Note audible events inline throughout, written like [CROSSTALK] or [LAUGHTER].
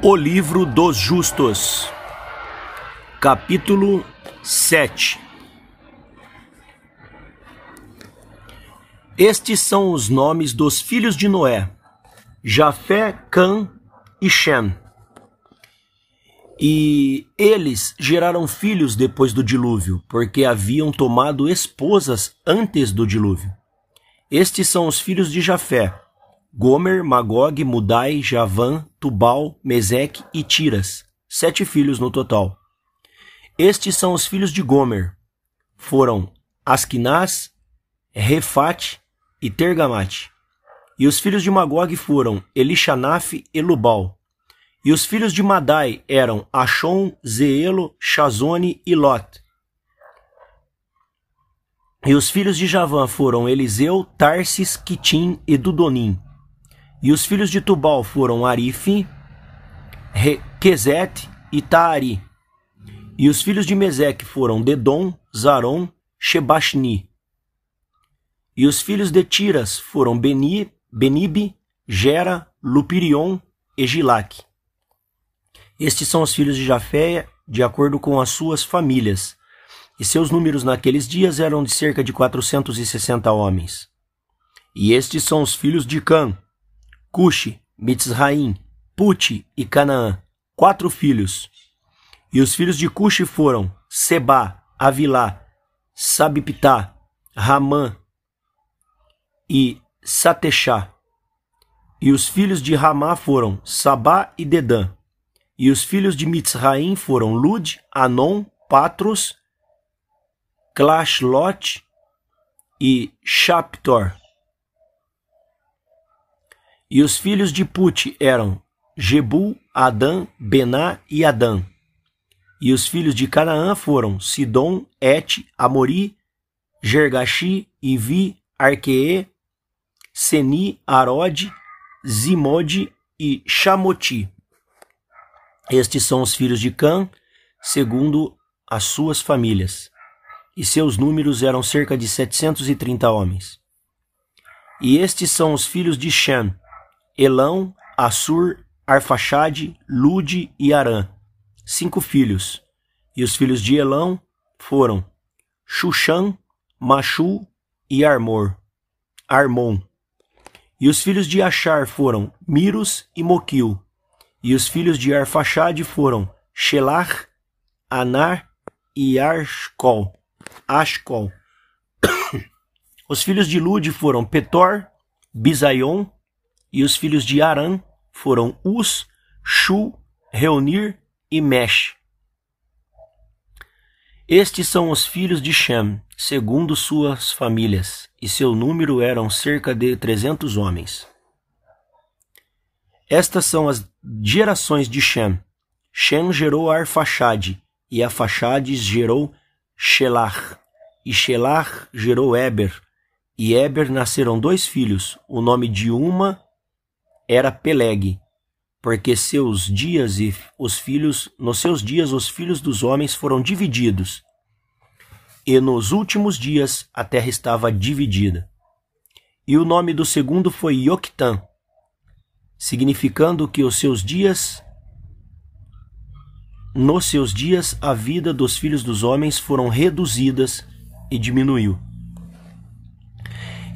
O Livro dos Justos, capítulo 7 Estes são os nomes dos filhos de Noé: Jafé, Cã e Shem. E eles geraram filhos depois do dilúvio, porque haviam tomado esposas antes do dilúvio. Estes são os filhos de Jafé: Gomer, Magog, Mudai, Javã, Tubal, Meseque e Tiras, sete filhos no total. Estes são os filhos de Gomer. Foram Asquinaz, Refate e Tergamate. E os filhos de Magog foram Elishanaf e Lubal. E os filhos de Madai eram Achon, Zeelo, Chazone e Lot. E os filhos de Javã foram Eliseu, Tarsis, Quitim e Dudonim. E os filhos de Tubal foram Arife, Quesete e Taari. E os filhos de Meseque foram Dedom, Zaron, Shebashni. E os filhos de Tiras foram Beni, Benibe, Gera, Lupirion e Gilac. Estes são os filhos de Jafé, de acordo com as suas famílias, e seus números naqueles dias eram de cerca de 460 homens. E estes são os filhos de Cã, Cuxi, Mitzraim, Puti e Canaã, quatro filhos. E os filhos de Cuxi foram Seba, Avilá, Sabiptá, Ramã e Satechá. E os filhos de Ramá foram Sabá e Dedã. E os filhos de Mitzraim foram Lud, Anon, Patros, Clashlot e Shaptor. E os filhos de Put eram Jebul, Adã, Bená e Adã. E os filhos de Canaã foram Sidom, Et, Amori, Gergashi, Ivi, Arqueê, Seni, Arode, Zimode e Chamoti. Estes são os filhos de Cã, segundo as suas famílias. E seus números eram cerca de 730 homens. E estes são os filhos de Shem, Elão, Assur, Arfaxade, Lude e Arã, cinco filhos. E os filhos de Elão foram Xuxã, Machu e Armor, Armon. E os filhos de Achar foram Miros e Moquil. E os filhos de Arfaxade foram Shelar, Anar e Ashcol. Ashkol; [COUGHS] Os filhos de Lude foram Petor, Bisaion, e os filhos de Arã foram Us, Shu, Reunir e Mesh. Estes são os filhos de Shem, segundo suas famílias, e seu número eram cerca de trezentos homens. Estas são as gerações de Shem. Shem gerou Arfaxade, e Arfaxades gerou Shelah, e Shelah gerou Eber, e Eber nasceram dois filhos, o nome de uma era Peleg, porque seus dias e os filhos, nos seus dias os filhos dos homens foram divididos, e nos últimos dias a terra estava dividida. E o nome do segundo foi Yoctan, significando que os seus dias nos seus dias a vida dos filhos dos homens foram reduzidas e diminuiu.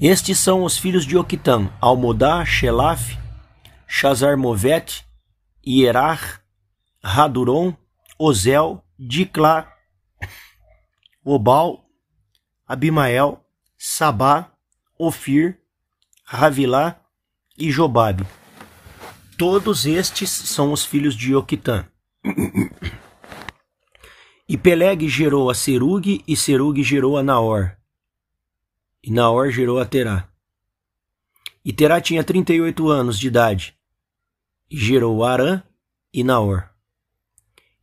Estes são os filhos de Octã, Almodá, Shelaf, Shazarmovet, Ierar, Haduron, Ozel, Diclá, Obal, Abimael, Sabá, Ofir, Ravilá e Jobabe. Todos estes são os filhos de Joquitã. E Peleg gerou a Serug, e Serug gerou a Naor. E Naor gerou a Terá. E Terá tinha 38 anos de idade, gerou Arã e Naor.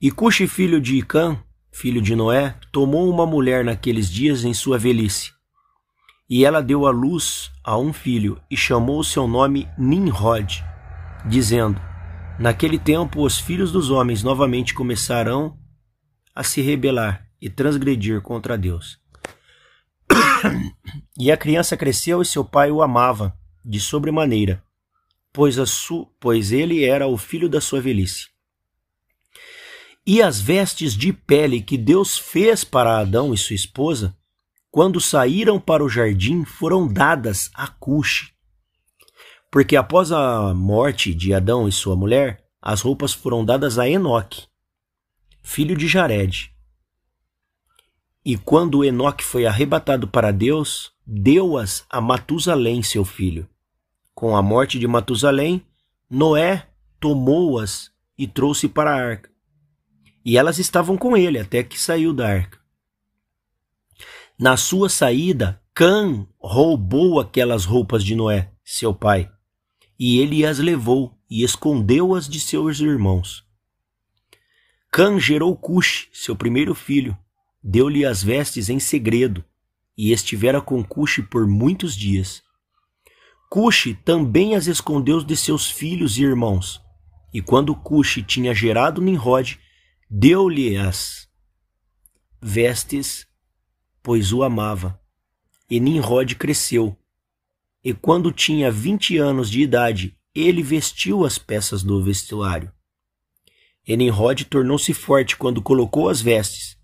E Cuxi, filho de Icã, filho de Noé, tomou uma mulher naqueles dias em sua velhice. E ela deu à luz a um filho e chamou o seu nome Nimrod, dizendo: Naquele tempo os filhos dos homens novamente começarão a se rebelar e transgredir contra Deus. [COUGHS] e a criança cresceu e seu pai o amava de sobremaneira pois, su, pois ele era o filho da sua velhice. E as vestes de pele que Deus fez para Adão e sua esposa, quando saíram para o jardim, foram dadas a Cuxi. Porque após a morte de Adão e sua mulher, as roupas foram dadas a Enoque, filho de Jared. E quando Enoque foi arrebatado para Deus, deu-as a Matusalém, seu filho. Com a morte de Matusalém, Noé tomou-as e trouxe para a arca. E elas estavam com ele até que saiu da arca. Na sua saída, Cã roubou aquelas roupas de Noé, seu pai, e ele as levou e escondeu-as de seus irmãos. Cã gerou Cush, seu primeiro filho, deu-lhe as vestes em segredo, e estivera com Cush por muitos dias. Cuxi também as escondeu de seus filhos e irmãos. E quando Cuxi tinha gerado Nimrod, deu-lhe as vestes, pois o amava. E Nimrod cresceu. E quando tinha vinte anos de idade, ele vestiu as peças do vestuário. E Nimrod tornou-se forte quando colocou as vestes,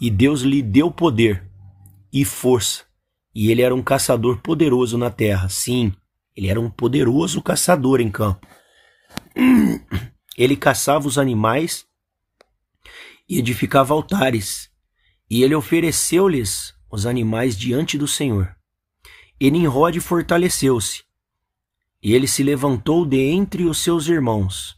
e Deus lhe deu poder e força, e ele era um caçador poderoso na terra, sim, ele era um poderoso caçador em campo. [CLEARS THROAT] Ele caçava os animais e edificava altares, e ele ofereceu-lhes os animais diante do Senhor. E Nimrod fortaleceu-se, e ele se levantou de entre os seus irmãos.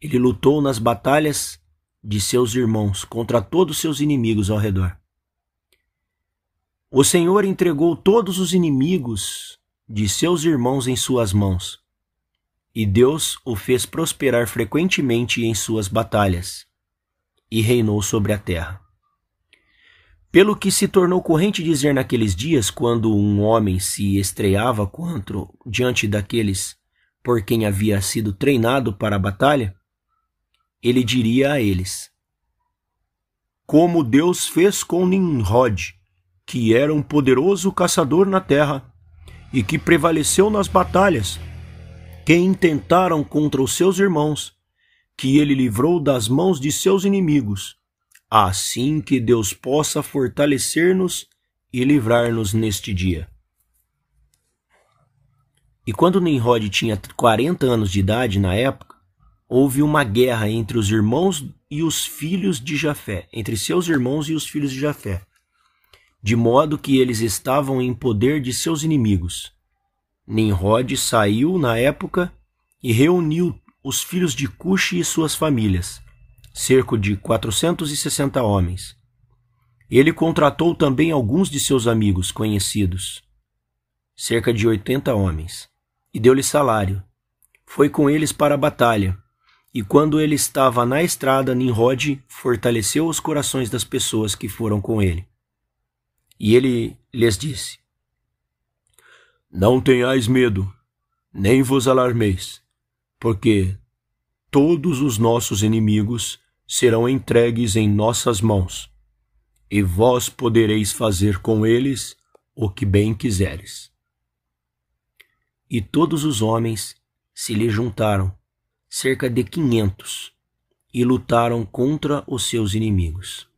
Ele lutou nas batalhas de seus irmãos contra todos seus inimigos ao redor. O Senhor entregou todos os inimigos de seus irmãos em suas mãos. E Deus o fez prosperar frequentemente em suas batalhas, e reinou sobre a terra. Pelo que se tornou corrente dizer naqueles dias, quando um homem se estreava contra, diante daqueles por quem havia sido treinado para a batalha, ele diria a eles: Como Deus fez com Nimrod, que era um poderoso caçador na terra, e que prevaleceu nas batalhas, que intentaram contra os seus irmãos, que ele livrou das mãos de seus inimigos, assim que Deus possa fortalecer-nos e livrar-nos neste dia. E quando Nimrod tinha 40 anos de idade na época, houve uma guerra entre os irmãos e os filhos de Jafé, entre seus irmãos e os filhos de Jafé de modo que eles estavam em poder de seus inimigos. Nimrod saiu na época e reuniu os filhos de Cuxi e suas famílias, cerca de 460 homens. Ele contratou também alguns de seus amigos conhecidos, cerca de 80 homens, e deu lhes salário. Foi com eles para a batalha, e quando ele estava na estrada, Nimrod fortaleceu os corações das pessoas que foram com ele. E ele lhes disse: Não tenhais medo, nem vos alarmeis, porque todos os nossos inimigos serão entregues em nossas mãos, e vós podereis fazer com eles o que bem quiseres. E todos os homens se lhe juntaram, cerca de quinhentos, e lutaram contra os seus inimigos.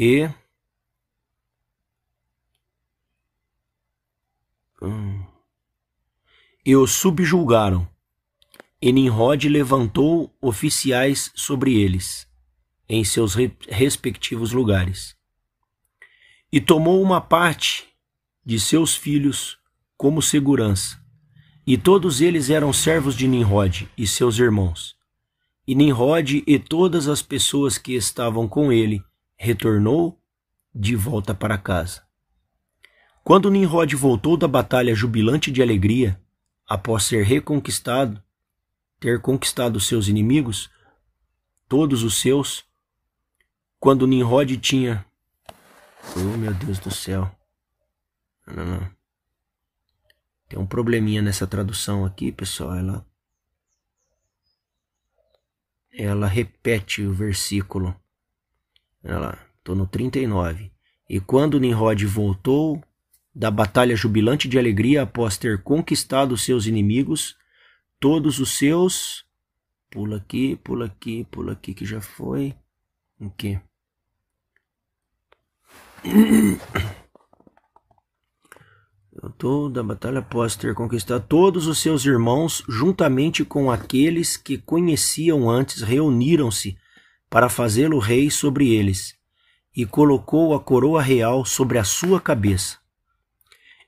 e hum, e o subjulgaram. E Nimrod levantou oficiais sobre eles, em seus respectivos lugares. E tomou uma parte de seus filhos como segurança. E todos eles eram servos de Nimrod e seus irmãos. E Nimrod e todas as pessoas que estavam com ele retornou de volta para casa. Quando Nimrod voltou da batalha jubilante de alegria, após ser reconquistado, ter conquistado seus inimigos, todos os seus, quando Nimrod tinha. Oh meu Deus do céu! Não, não, Tem um probleminha nessa tradução aqui, pessoal. Ela ela repete o versículo. Olha lá, estou no 39. E quando Nimrod voltou da batalha jubilante de alegria após ter conquistado seus inimigos, todos os seus. Pula aqui, pula aqui, pula aqui que já foi. O quê? Voltou [CLEARS THROAT] da batalha após ter conquistado todos os seus irmãos, juntamente com aqueles que conheciam antes, reuniram-se para fazê-lo rei sobre eles, e colocou a coroa real sobre a sua cabeça.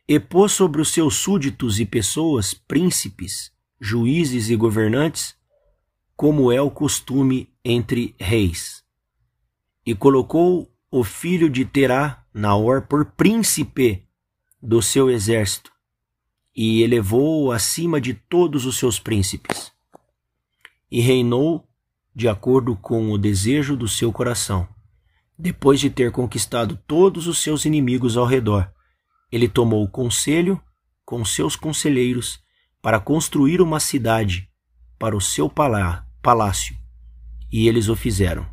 E pôs sobre os seus súditos e pessoas príncipes, juízes e governantes, como é o costume entre reis. E colocou o filho de Terá, Naor, por príncipe do seu exército, e elevou-o acima de todos os seus príncipes. E reinou de acordo com o desejo do seu coração. Depois de ter conquistado todos os seus inimigos ao redor, ele tomou conselho com seus conselheiros para construir uma cidade para o seu palácio, e eles o fizeram.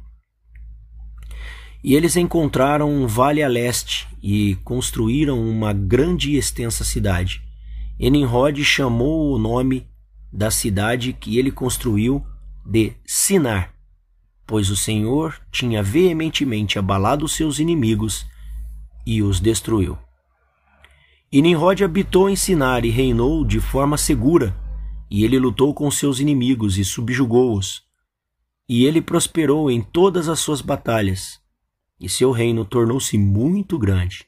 E eles encontraram um vale a leste e construíram uma grande e extensa cidade. Enimrod chamou o nome da cidade que ele construiu de Sinar, pois o Senhor tinha veementemente abalado seus inimigos e os destruiu. E Nimrod habitou em Sinar e reinou de forma segura, e ele lutou com seus inimigos e subjugou-os. E ele prosperou em todas as suas batalhas, e seu reino tornou-se muito grande.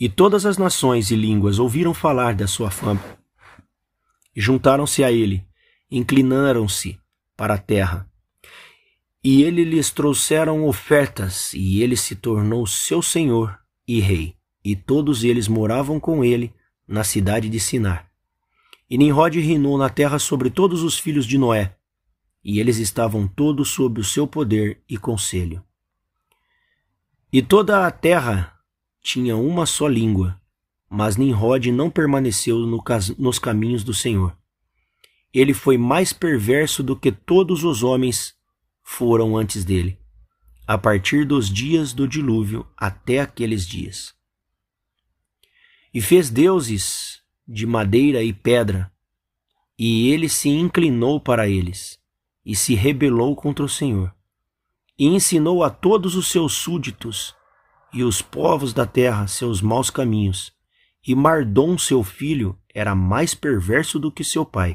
E todas as nações e línguas ouviram falar da sua fama. e Juntaram-se a ele, inclinaram-se para a terra. E ele lhes trouxeram ofertas, e ele se tornou seu senhor e rei, e todos eles moravam com ele na cidade de Sinar. E Nimrod reinou na terra sobre todos os filhos de Noé, e eles estavam todos sob o seu poder e conselho. E toda a terra tinha uma só língua, mas Nimrod não permaneceu no, nos caminhos do Senhor ele foi mais perverso do que todos os homens foram antes dele, a partir dos dias do dilúvio até aqueles dias. E fez deuses de madeira e pedra, e ele se inclinou para eles, e se rebelou contra o Senhor, e ensinou a todos os seus súditos e os povos da terra seus maus caminhos, e Mardom, seu filho, era mais perverso do que seu pai.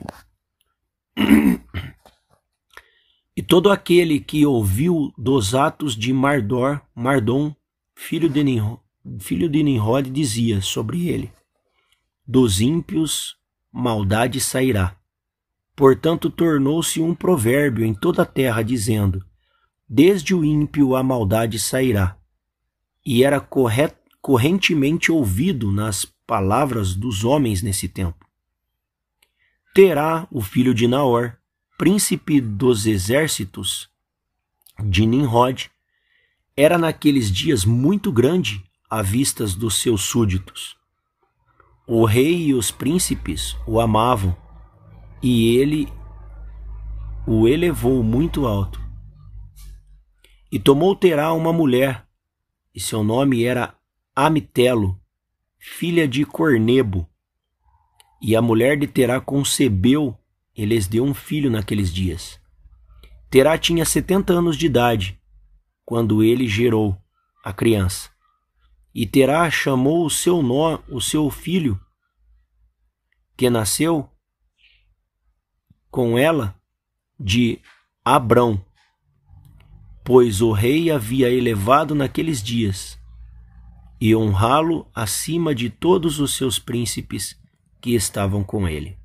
E todo aquele que ouviu dos atos de Mardor, Mardon, filho de, Nimrod, filho de Nimrod, dizia sobre ele: Dos ímpios maldade sairá. Portanto, tornou-se um provérbio em toda a terra, dizendo: Desde o ímpio a maldade sairá. E era correntemente ouvido nas palavras dos homens nesse tempo. Terá, o filho de Naor, príncipe dos exércitos de Nimrod, era naqueles dias muito grande à vista dos seus súditos. O rei e os príncipes o amavam, e ele o elevou muito alto. E tomou Terá uma mulher, e seu nome era Amitelo, filha de Cornebo, e a mulher de Terá concebeu e lhes deu um filho naqueles dias. Terá tinha setenta anos de idade quando ele gerou a criança. E Terá chamou o seu nó, o seu filho, que nasceu com ela, de Abrão, pois o rei havia elevado naqueles dias, e honrá-lo acima de todos os seus príncipes que estavam com ele.